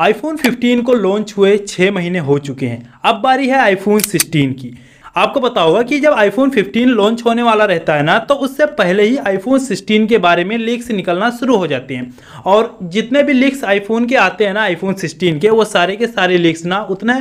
iPhone 15 को launch हुए छः महीने हो चुके हैं अब बारी है आईफोन 16 की आपको पता होगा कि जब आईफोन 15 लॉन्च होने वाला रहता है ना तो उससे पहले ही आईफोन 16 के बारे में लीक्स निकलना शुरू हो जाते हैं और जितने भी लीक्स आईफोन के आते हैं ना आईफोन 16 के वो सारे के सारे लीक्स ना उतने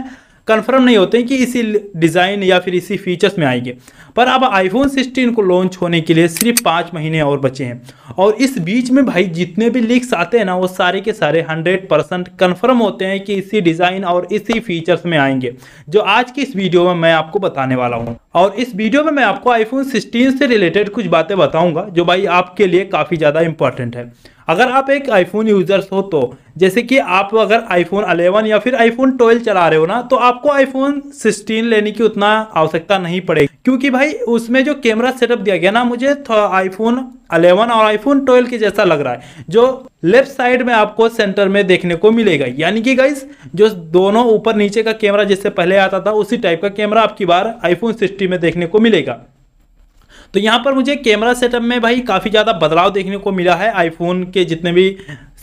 कंफर्म नहीं होते कि इसी डिज़ाइन या फिर इसी फीचर्स में आएंगे पर अब आईफोन 16 को लॉन्च होने के लिए सिर्फ पाँच महीने और बचे हैं और इस बीच में भाई जितने भी लीक्स आते हैं ना वो सारे के सारे 100 परसेंट कन्फर्म होते हैं कि इसी डिज़ाइन और इसी फीचर्स में आएंगे जो आज की इस वीडियो में मैं आपको बताने वाला हूँ और इस वीडियो में मैं आपको आईफोन सिक्सटीन से रिलेटेड कुछ बातें बताऊँगा जो भाई आपके लिए काफ़ी ज़्यादा इंपॉर्टेंट है अगर आप एक आईफोन यूजर्स हो तो जैसे कि आप अगर आईफोन 11 या फिर आईफोन 12 चला रहे हो ना तो आपको आईफोन 16 लेने की उतना आवश्यकता नहीं पड़ेगी क्योंकि भाई उसमें जो कैमरा सेटअप दिया गया ना मुझे आईफोन तो 11 और आईफोन 12 के जैसा लग रहा है जो लेफ्ट साइड में आपको सेंटर में देखने को मिलेगा यानी कि गाइस जो दोनों ऊपर नीचे का कैमरा जिससे पहले आता था उसी टाइप का कैमरा आपकी बार आईफोन सिक्सटी में देखने को मिलेगा तो यहाँ पर मुझे कैमरा सेटअप में भाई काफ़ी ज़्यादा बदलाव देखने को मिला है आईफोन के जितने भी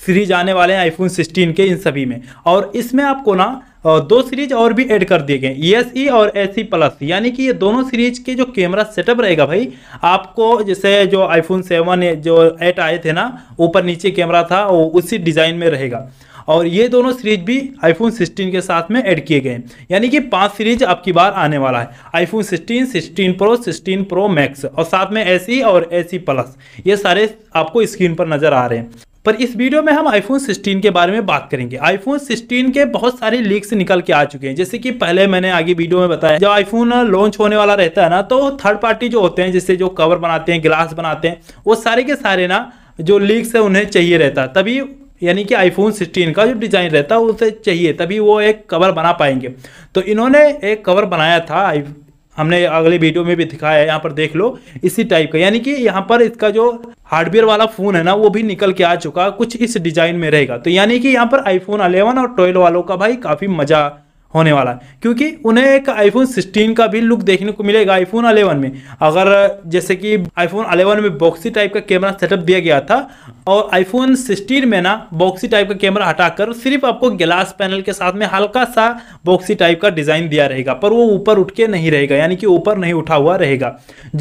सीरीज आने वाले हैं आईफोन 16 के इन सभी में और इसमें आपको ना दो सीरीज और भी ऐड कर दिए गए ई एस ई और एस ई प्लस यानी कि ये दोनों सीरीज के जो कैमरा सेटअप रहेगा भाई आपको जैसे जो आईफोन सेवन जो एट आए थे ना ऊपर नीचे कैमरा था वो उसी डिज़ाइन में रहेगा और ये दोनों सीरीज भी आईफोन 16 के साथ में ऐड किए गए हैं यानी कि पांच सीरीज अब की बार आने वाला है आईफोन 16, 16 प्रो 16 प्रो मैक्स और साथ में ए e और ए प्लस e ये सारे आपको स्क्रीन पर नजर आ रहे हैं पर इस वीडियो में हम आईफोन 16 के बारे में बात करेंगे आईफोन 16 के बहुत सारे लीक्स निकल के आ चुके हैं जैसे कि पहले मैंने आगे वीडियो में बताया जब आईफोन लॉन्च होने वाला रहता है ना तो थर्ड पार्टी जो होते हैं जैसे जो कवर बनाते हैं ग्लास बनाते हैं वो सारे के सारे ना जो लीक्स है उन्हें चाहिए रहता है तभी यानी कि आईफोन 16 का जो डिज़ाइन रहता है उसे चाहिए तभी वो एक कवर बना पाएंगे तो इन्होंने एक कवर बनाया था हमने अगले वीडियो में भी दिखाया है यहाँ पर देख लो इसी टाइप का यानी कि यहाँ पर इसका जो हार्डवेयर वाला फ़ोन है ना वो भी निकल के आ चुका कुछ इस डिज़ाइन में रहेगा तो यानी कि यहाँ पर आईफोन अलेवन और ट्वेल्व वालों का भाई काफ़ी मज़ा होने वाला है क्योंकि उन्हें एक आईफोन 16 का भी लुक देखने को मिलेगा आईफोन 11 में अगर जैसे कि आईफोन 11 में बॉक्सी टाइप का कैमरा सेटअप दिया गया था और आईफोन 16 में ना बॉक्सी टाइप का कैमरा हटाकर सिर्फ आपको ग्लास पैनल के साथ में हल्का सा बॉक्सी टाइप का डिज़ाइन दिया रहेगा पर वो ऊपर उठ के नहीं रहेगा यानी कि ऊपर नहीं उठा हुआ रहेगा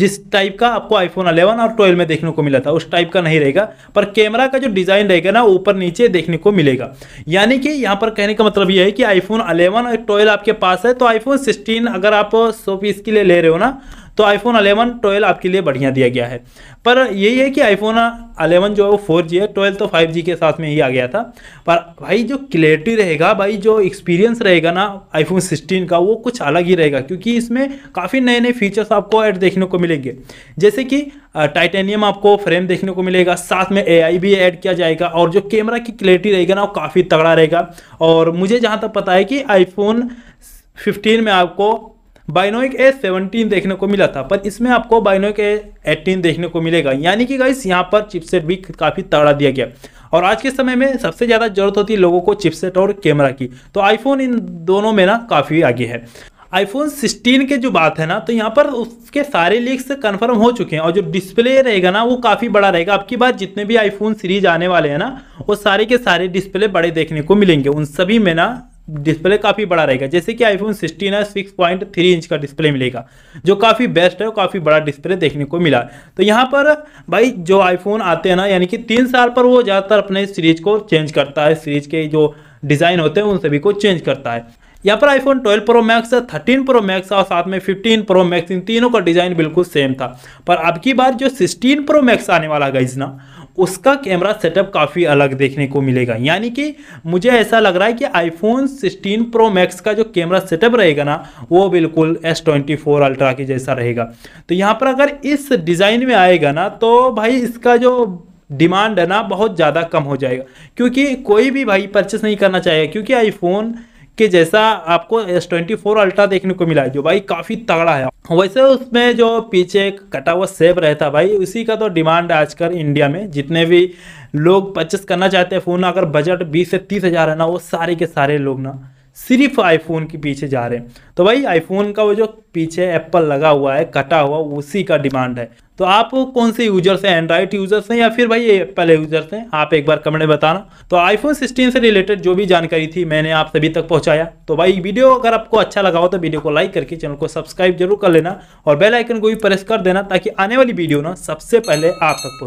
जिस टाइप का आपको आईफोन अलेवन और ट्वेल्व में देखने को मिला था उस टाइप का नहीं रहेगा पर कैमरा का जो डिज़ाइन रहेगा ना ऊपर नीचे देखने को मिलेगा यानी कि यहाँ पर कहने का मतलब ये है कि आईफोन अलेवन और ट्वेल्व आपके पास है तो आईफोन सिक्सटीन अगर आप सौ पीस के लिए ले रहे हो ना तो आईफोन अलेवन ट्वेल्व आपके लिए बढ़िया दिया गया है पर यही है कि आईफोन अलेवन जो है वो फोर जी है ट्वेल्व तो फाइव जी के साथ में ही आ गया था पर भाई जो क्लियरिटी रहेगा भाई जो एक्सपीरियंस रहेगा ना आईफोन सिक्सटीन का वो कुछ अलग ही रहेगा क्योंकि इसमें काफ़ी नए नए फीचर्स आपको ऐड देखने को मिलेंगे जैसे कि टाइटेनियम आपको फ्रेम देखने को मिलेगा साथ में एआई भी ऐड किया जाएगा और जो कैमरा की क्लियरिटी रहेगा ना वो काफ़ी तगड़ा रहेगा और मुझे जहाँ तक पता है कि आईफोन 15 में आपको बाइनोइक ए सेवनटीन देखने को मिला था पर इसमें आपको बाइनोइक ए एटीन देखने को मिलेगा यानी कि गाइस यहाँ पर चिपसेट भी काफ़ी तगड़ा दिया गया और आज के समय में सबसे ज़्यादा जरूरत होती है लोगों को चिपसेट और कैमरा की तो आईफोन इन दोनों में ना काफ़ी आगे है आईफोन 16 के जो बात है ना तो यहाँ पर उसके सारे लीक्स कंफर्म हो चुके हैं और जो डिस्प्ले रहेगा ना वो काफ़ी बड़ा रहेगा आपकी बात जितने भी आईफोन सीरीज आने वाले हैं ना वो सारे के सारे डिस्प्ले बड़े देखने को मिलेंगे उन सभी में ना डिस्प्ले काफ़ी बड़ा रहेगा जैसे कि आईफोन 16 है 6.3 इंच का डिस्प्ले मिलेगा जो काफ़ी बेस्ट है और काफ़ी बड़ा डिस्प्ले देखने को मिला तो यहाँ पर भाई जो आईफोन आते हैं ना यानी कि तीन साल पर वो ज़्यादातर अपने सीरीज को चेंज करता है सीरीज के जो डिज़ाइन होते हैं उन सभी को चेंज करता है यहाँ पर iPhone 12 pro max 13 pro max और साथ में 15 प्रो मैक्स इन तीनों का डिज़ाइन बिल्कुल सेम था पर अब की बार जो 16 प्रो मैक्स आने वाला गाइज ना उसका कैमरा सेटअप काफ़ी अलग देखने को मिलेगा यानी कि मुझे ऐसा लग रहा है कि आईफोन 16 प्रो मैक्स का जो कैमरा सेटअप रहेगा ना वो बिल्कुल एस ट्वेंटी फोर अल्ट्रा के जैसा रहेगा तो यहाँ पर अगर इस डिज़ाइन में आएगा ना तो भाई इसका जो डिमांड है ना बहुत ज़्यादा कम हो जाएगा क्योंकि कोई भी भाई परचेस नहीं करना चाहेगा क्योंकि आईफोन के जैसा आपको एस ट्वेंटी फोर अल्ट्रा देखने को मिला है जो भाई काफ़ी तगड़ा है वैसे उसमें जो पीछे कटा हुआ सेब रहता भाई उसी का तो डिमांड है आजकल इंडिया में जितने भी लोग परचेस करना चाहते हैं फ़ोन अगर बजट बीस से तीस हज़ार है ना वो सारे के सारे लोग ना सिर्फ आईफोन के पीछे जा रहे हैं तो भाई आईफोन का वो जो पीछे एप्पल लगा हुआ है कटा हुआ उसी का डिमांड है तो आप कौन से यूजर्स हैं एंड्रॉयड यूजर्स हैं या फिर भाई एप्पल यूजर्स हैं आप एक बार कमेंट में बताना तो आईफोन 16 से रिलेटेड जो भी जानकारी थी मैंने आप सभी तक पहुंचाया तो भाई वीडियो अगर आपको अच्छा लगा हो तो वीडियो को लाइक करके चैनल को सब्सक्राइब जरूर कर लेना और बेलाइकन को भी प्रेस कर देना ताकि आने वाली वीडियो ना सबसे पहले आप तक पहुंचे